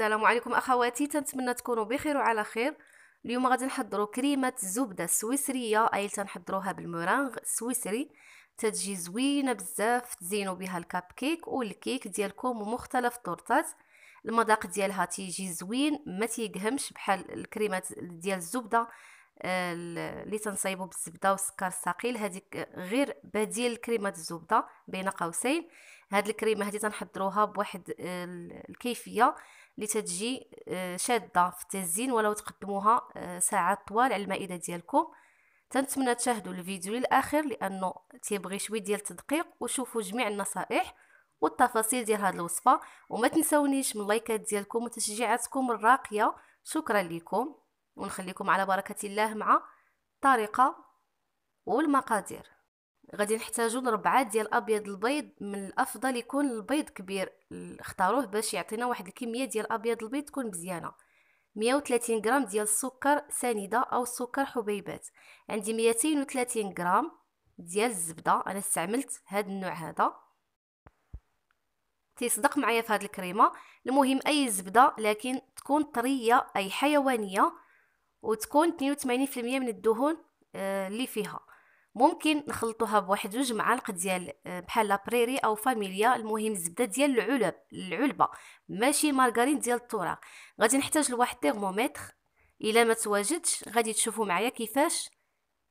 السلام عليكم اخواتي تنتمنى تكونوا بخير وعلى خير اليوم غادي نحضروا كريمه زبده سويسريه اي تنحضروها بالمورانغ السويسري تتجي زوينه بزاف تزينوا بها الكاب كيك والكيك ديالكم ومختلف الطورطات المذاق ديالها تيجي زوين ما تيقهمش بحال الكريمات ديال الزبده آه، اللي تنصايبو بالزبده والسكر الثقيل هذيك غير بديل لكريمه الزبده بين قوسين هاد الكريمه هذه تنحضروها بواحد آه، الكيفيه اللي تتجي آه، شاده في التزيين ولو تقدموها آه، ساعات طوال على المائده ديالكم تنتمنى تشاهدوا الفيديو للاخر لانه تيبغي شويه ديال التدقيق وشوفوا جميع النصائح والتفاصيل ديال هذه الوصفه وما تنسونيش من اللايكات ديالكم وتشجيعاتكم الراقيه شكرا لكم ونخليكم على بركه الله مع الطريقه والمقادير غادي نحتاجو لربعة ديال الابيض البيض من الافضل يكون البيض كبير اختاروه باش يعطينا واحد الكميه ديال الابيض البيض تكون مزيانه 130 غرام ديال السكر سنيده او سكر حبيبات عندي 230 غرام ديال الزبده انا استعملت هذا النوع هذا تيصدق معايا في هذه الكريمه المهم اي زبده لكن تكون طريه اي حيوانيه وتكون 82% من الدهون آه، اللي فيها ممكن نخلطوها بواحد جوج معالق ديال آه، بحال لابريري او فاميليا المهم الزبده ديال العلب العلبه ماشي مارغرين ديال التراق غادي نحتاج لواحد ترمومتر الا ما تواجدش غادي تشوفوا معايا كيفاش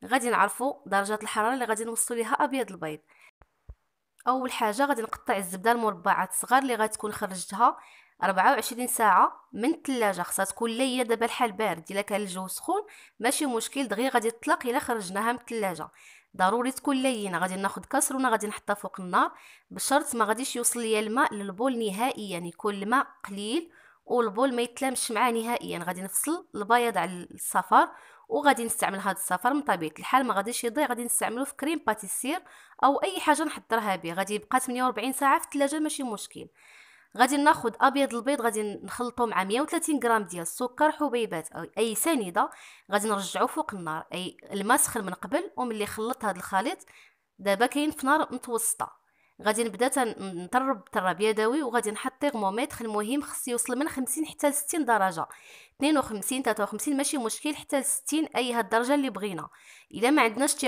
غادي نعرفوا درجه الحراره اللي غادي نوصلوا ليها ابيض البيض اول حاجه غادي نقطع الزبده المربعات الصغار اللي غتكون خرجتها 24 ساعه من الثلاجه خصها تكون ليا دابا الحال بارد الا كان الجو سخون ماشي مشكل دغيا غادي تطلق الا خرجناها من الثلاجه ضروري تكون لينه غادي ناخذ كسرونه غادي نحطها فوق النار بشرط ما غاديش يوصل ليا الماء للبول نهائيا يعني يكون الماء قليل والبول ما يتلامش معاه نهائيا غادي نفصل البياض على الصفار وغادي نستعمل هذا الصفر من طبيعه الحال ما غاديش يضيع غادي نستعمله في كريم باتيسير او اي حاجه نحضرها به غادي يبقى 48 ساعه في الثلاجه ماشي مشكل غادي ناخذ ابيض البيض غادي نخلطو مع 130 غرام ديال السكر حبيبات او اي سنيده غادي نرجعو فوق النار اي الماء سخن من قبل وملي خلطت هذا الخليط دابا كاين في نار متوسطه غادي نبدا نطرب طراب يدوي وغادي نحط تيغموميتر المهم خص يوصل من 50 حتى ل 60 درجه 52 53 ماشي مشكل حتى لستين 60 اي هاد الدرجه اللي بغينا الا ما عندناش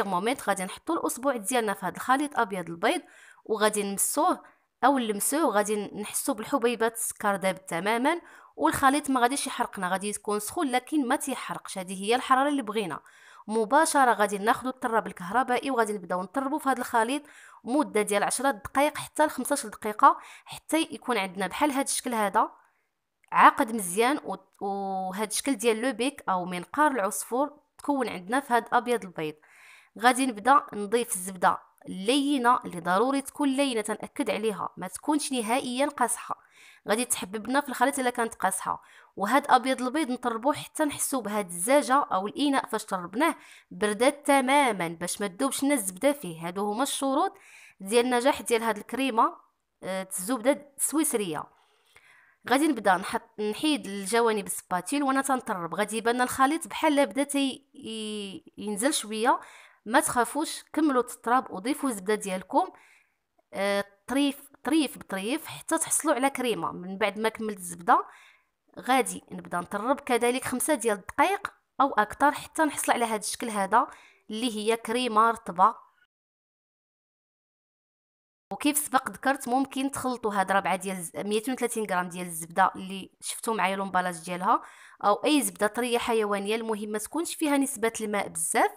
غادي نحطو الاسبوع ديالنا في هاد الخليط ابيض البيض وغادي نمسوه او نلمسوه غادي نحسو بالحبيبات السكر داب تماما والخليط ما غاديش يحرقنا غادي تكون سخون لكن ما تيحرقش هذه هي الحراره اللي بغينا مباشره غادي ناخذ الطراب الكهربائي وغادي نبداو نطربو في هذا الخليط مده ديال 10 دقائق حتى ل 15 دقيقه حتى يكون عندنا بحال هذا الشكل هذا عاقد مزيان وهذا الشكل ديال لو بيك او منقار العصفور تكون عندنا في هذا الابيض البيض غادي نبدا نضيف الزبده لينه اللي ضروري تكون لينه تنأكد عليها ما تكونش نهائيا قاصحه غادي تحببنا في الخليط الا كانت قاصحه وهاد ابيض البيض نطربوه حتى نحسو بهاد الزاجه او الاناء فاش طربناه بردات تماما باش ما تذوبش لنا الزبده فيه هادو هما الشروط ديال النجاح ديال هاد الكريمه الزبده السويسريه غادي نبدا نحط نحيد الجوانب السباتيل وانا تنطرب غادي يبان الخليط بحال بدا ينزل شويه ما تخافوش كملوا التراب وضيفوا الزبده ديالكم آه، طريف طريف بطريف حتى تحصلوا على كريمه من بعد ما كملت الزبده غادي نبدا نطرب كذلك خمسة ديال الدقائق او اكثر حتى نحصل على هذا الشكل هذا اللي هي كريمه رطبه وكيف سبق ذكرت ممكن تخلطوا هاد ربعة ديال 230 غرام ديال الزبده اللي شفتوا معايا لومبالاج ديالها او اي زبده طريه حيوانيه المهم ما تكونش فيها نسبه الماء بزاف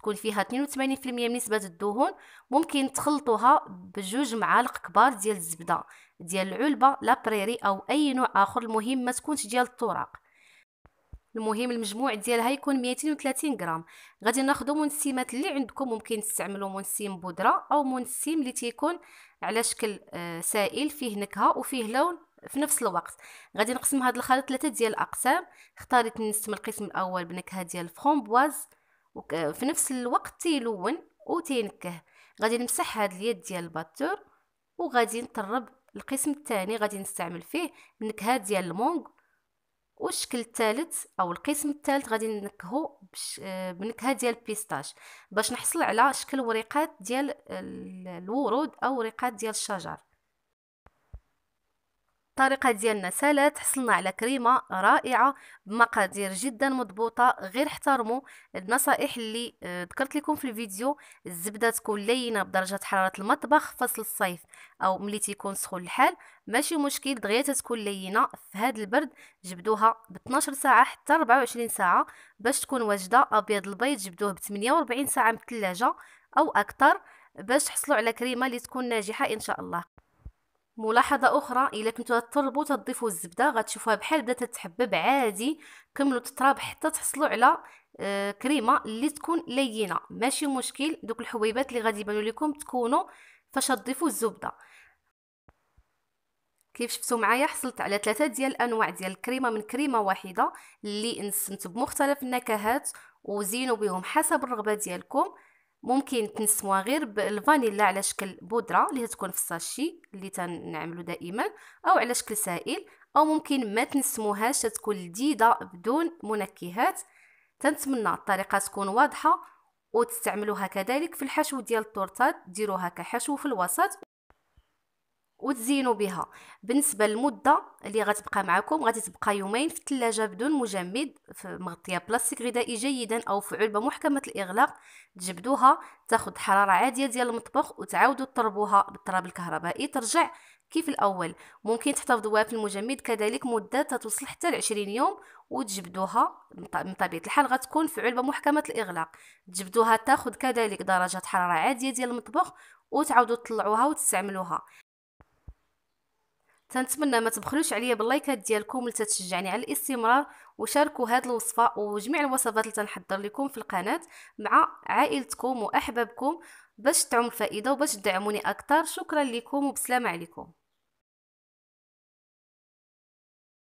تكون فيها 82% من نسبه الدهون ممكن تخلطوها بجوج معالق كبار ديال الزبده ديال العلبه لابريري او اي نوع اخر المهم ما تكونش ديال الطرق المهم المجموع ديالها يكون 230 غرام غادي ناخدو منسمات اللي عندكم ممكن تستعملوا منسم بودره او منسم اللي تيكون على شكل آه، سائل فيه نكهه وفيه لون في نفس الوقت غادي نقسم هذا الخليط ثلاثه ديال الاقسام اختاريت نستعمل القسم الاول بنكهه ديال الفرومبواز وفي نفس الوقت تيلون وتينكه غادي نمسح هاد اليد ديال الباتور وغادي نطرب القسم الثاني غادي نستعمل فيه النكهه ديال المونغ والشكل الثالث او القسم الثالث غادي نكهو بنكهه ديال البيستاش باش نحصل على شكل ورقات ديال الورود او ورقات ديال الشجر الطريقه ديالنا سالات حصلنا على كريمه رائعه بمقادير جدا مضبوطه غير احترموا النصائح اللي آه، ذكرت لكم في الفيديو الزبده تكون لينه بدرجه حراره المطبخ فصل الصيف او ملي تيكون سخون الحال ماشي مشكل دغيا تتكون لينه في هذا البرد جبدوها ب 12 ساعه حتى 24 ساعه باش تكون واجده ابيض البيض جبدوه ب 48 ساعه من الثلاجه او اكثر باش تحصلوا على كريمه اللي تكون ناجحه ان شاء الله ملاحظه اخرى الا كنتو تطلبوا تضيفوا الزبده غتشوفوها بحال بدات تتحبب عادي كملوا تطراب حتى تحصلوا على آه، كريمه اللي تكون لينه ماشي مشكل دوك الحبيبات اللي غادي يبانوا لكم تكونوا فاش تضيفوا الزبده كيف شفتوا معايا حصلت على ثلاثه ديال الانواع ديال الكريمه من كريمه واحده اللي نسمت بمختلف النكهات وزينوا بهم حسب الرغبه ديالكم ممكن تنسموها غير بالفانيلا على شكل بودره اللي تكون في الساشي اللي تنعملو دائما او على شكل سائل او ممكن ما تنسموهاش تكون لذيذه بدون منكهات تنتمنى الطريقه تكون واضحه وتستعملوها كذلك في الحشو ديال التورتات ديروها كحشو في الوسط وتزينوا بها بالنسبه للمده اللي غتبقى معكم غادي تبقى يومين في الثلاجه بدون مجمد في مغطيه بلاستيك غذائي جيدا او في علبه محكمه الاغلاق تجبدوها تاخذ حراره عاديه ديال المطبخ وتعاودوا تطربوها بالطراب الكهربائي ترجع كيف الاول ممكن تحتفظوها في المجمد كذلك مده توصل حتى ل 20 يوم وتجبدوها من طبيعه الحال غتكون في علبه محكمه الاغلاق تجبدوها تاخذ كذلك درجه حراره عاديه ديال المطبخ وتعاودوا تطلعوها وتستعملوها تنتمنى ما تبخلوش عليا باللايكات ديالكم اللي تتشجعني على الاستمرار وشاركوا هاد الوصفه وجميع الوصفات اللي تنحضر لكم في القناه مع عائلتكم واحبابكم باش تعم الفائده وباش تدعموني اكثر شكرا لكم وبسلام عليكم